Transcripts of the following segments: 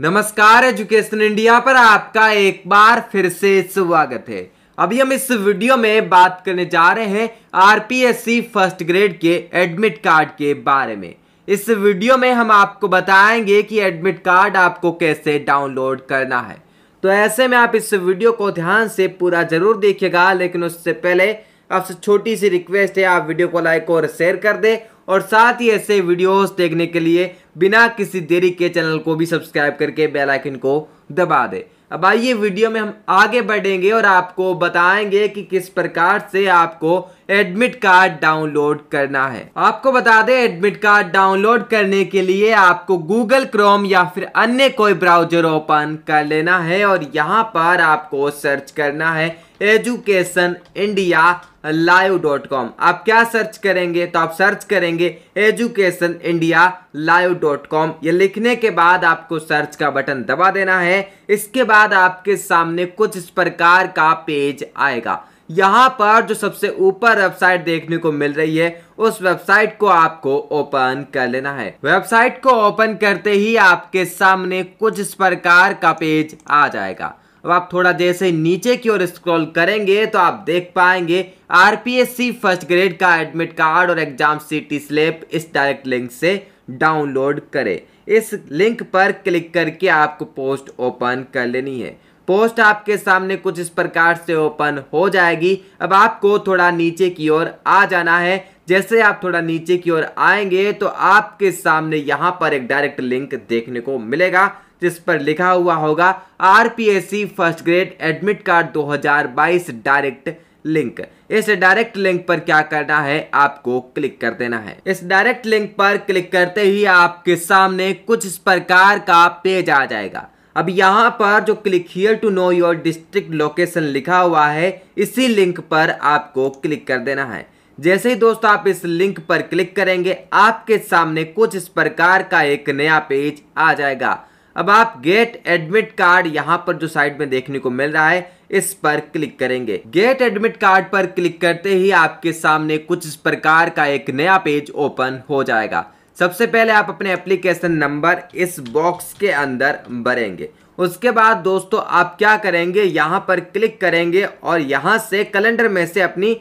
नमस्कार education India पर आपका एक बार फिर से स्वागत है अभी हम इस वीडियो में बात करने जा रहे हैं आरपीएससी फर्स्ट ग्रेड के एडमिट कार्ड के बारे में इस वीडियो में हम आपको बताएंगे कि एडमिट कार्ड आपको कैसे डाउनलोड करना है तो ऐसे में आप इस वीडियो को ध्यान से पूरा जरूर देखिएगा लेकिन उससे पहले आपसे छोटी सी रिक्वेस्ट है आप वीडियो को लाइक और शेयर कर दें और साथ ही ऐसे वीडियोस देखने के लिए बिना किसी देरी के चैनल को भी सब्सक्राइब करके बेल आइकन को दबा दे अब आइए वीडियो में हम आगे बढ़ेंगे और आपको बताएंगे कि किस प्रकार से आपको एडमिट कार्ड डाउनलोड करना है आपको बता दें एडमिट कार्ड डाउनलोड करने के लिए आपको गूगल क्रोम या फिर अन्य कोई ब्राउजर ओपन कर लेना है और यहाँ पर आपको सर्च करना है education India live dot com आप क्या सर्च करेंगे तो आप सर्च करेंगे education India live dot com ये लिखने के बाद आपको सर्च का बटन दबा देना है इसके बाद आपके सामने कुछ इस प्रकार का पेज आएगा यहाँ पर जो सबसे ऊपर वेबसाइट देखने को मिल रही है उस वेबसाइट को आपको ओपन कर लेना है वेबसाइट को ओपन करते ही आपके सामने कुछ इस प्रकार का पेज आ जाएगा अब आप थोड़ा जैसे नीचे की ओर स्क्रॉल करेंगे तो आप देख पाएंगे आर फर्स्ट ग्रेड का एडमिट कार्ड और एग्जाम सीट स्लेप इस डायरेक्ट लिंक से डाउनलोड करें इस लिंक पर क्लिक करके आपको पोस्ट ओपन कर लेनी है पोस्ट आपके सामने कुछ इस प्रकार से ओपन हो जाएगी अब आपको थोड़ा नीचे की ओर आ जाना है जैसे आप थोड़ा नीचे की ओर आएंगे तो आपके सामने यहाँ पर एक डायरेक्ट लिंक देखने को मिलेगा जिस पर लिखा हुआ होगा R first grade admit card 2022 direct link इस डायरेक्ट लिंक पर क्या करना है आपको क्लिक कर देना है इस डायरेक्ट लिंक पर क्लिक करते ही आपके सामने कुछ इस प्रकार का पेज आ जाएगा अब यहाँ पर जो click here to know your district location लिखा हुआ है इसी लिंक पर आपको क्लिक कर देना है जैसे ही दोस्तों आप इस लिंक पर क्लिक करेंगे आपके सामने कुछ इस प्रकार का एक नया पेज आ जाएगा अब आप गेट एडमिट कार्ड यहाँ पर जो साइड में देखने को मिल रहा है इस पर क्लिक करेंगे गेट एडमिट कार्ड पर क्लिक करते ही आपके सामने कुछ इस प्रकार का एक नया पेज ओपन हो जाएगा सबसे पहले आप अपने एप्लीकेशन नंबर इस बॉक्स के अंदर भरेंगे उसके बाद दोस्तों आप क्या करेंगे यहाँ पर क्लिक करेंगे और यहाँ से कैलेंडर में से अपनी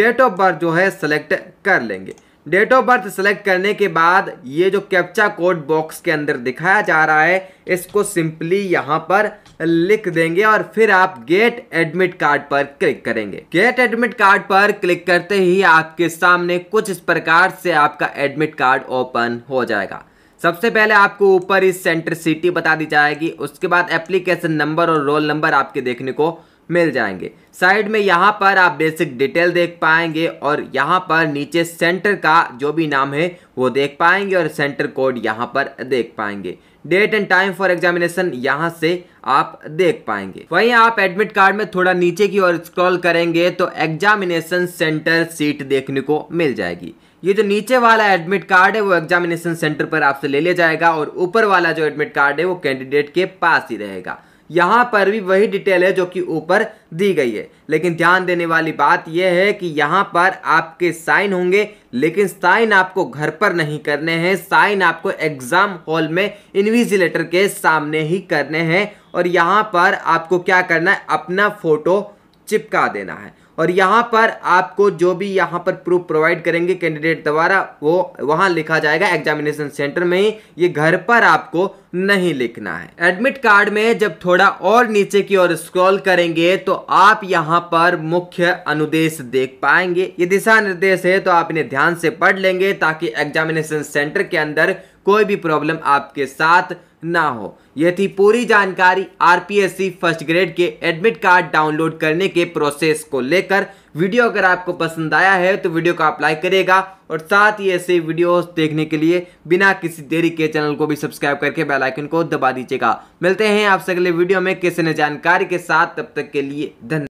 डेट ऑफ बर्थ जो है सेलेक्ट कर लेंगे डेट ऑफ बर्थ सेलेक्ट करने के बाद ये जो कैप्चा कोड बॉक्स के अंदर दिखाया जा रहा है इसको सिंपली यहाँ पर लिख देंगे और फिर आप गेट एडमिट कार्ड पर क्लिक करेंगे गेट एडमिट कार्ड पर क्लिक करते ही आपके सामने कुछ इस प्रकार से आपका एडमिट कार्ड ओपन हो जाएगा सबसे पहले आपको ऊपर इस सेंटर सिटी बता दी जाएगी उसके बाद एप्लीकेशन नंबर और रोल नंबर आपके देखने को मिल जाएंगे साइड में यहाँ पर आप बेसिक डिटेल देख पाएंगे और यहाँ पर नीचे सेंटर का जो भी नाम है वो देख पाएंगे और सेंटर कोड यहाँ पर देख पाएंगे date and time for examination यहाँ से आप देख पाएंगे वहीं आप एडमिट कार्ड में थोड़ा नीचे की ओर स्क्रॉल करेंगे तो एग्जामिनेशन सेंटर सीट देखने को मिल जाएगी ये जो नीचे वाला एडमिट कार्ड है वो एग्जामिनेशन सेंटर पर आपसे ले लिया जाएगा और ऊपर वाला जो एडमिट कार्ड है वो कैंडिडेट के पास ही रहेगा यहाँ पर भी वही डिटेल है जो कि ऊपर दी गई है लेकिन ध्यान देने वाली बात यह है कि यहाँ पर आपके साइन होंगे लेकिन साइन आपको घर पर नहीं करने हैं साइन आपको एग्ज़ाम हॉल में इन्विजिलेटर के सामने ही करने हैं और यहाँ पर आपको क्या करना है अपना फ़ोटो चिपका देना है और यहाँ पर आपको जो भी यहाँ पर प्रूफ प्रोवाइड करेंगे कैंडिडेट द्वारा वो वहाँ लिखा जाएगा एग्जामिनेशन सेंटर में ही ये घर पर आपको नहीं लिखना है एडमिट कार्ड में जब थोड़ा और नीचे की ओर स्क्रॉल करेंगे तो आप यहाँ पर मुख्य अनुदेश देख पाएंगे ये दिशा निर्देश है तो आप इन्हें ध्यान से पढ़ लेंगे ताकि एग्जामिनेशन सेंटर के अंदर कोई भी प्रॉब्लम आपके साथ ना हो यह थी पूरी जानकारी आरपीएससी फर्स्ट ग्रेड के एडमिट कार्ड डाउनलोड करने के प्रोसेस को लेकर वीडियो अगर आपको पसंद आया है तो वीडियो को आप लाइक करेगा और साथ ही ऐसे वीडियोस देखने के लिए बिना किसी देरी के चैनल को भी सब्सक्राइब करके बेल आइकन को दबा दीजिएगा मिलते हैं आपसे अगले वीडियो में किसी ने जानकारी के साथ तब तक के लिए धन्यवाद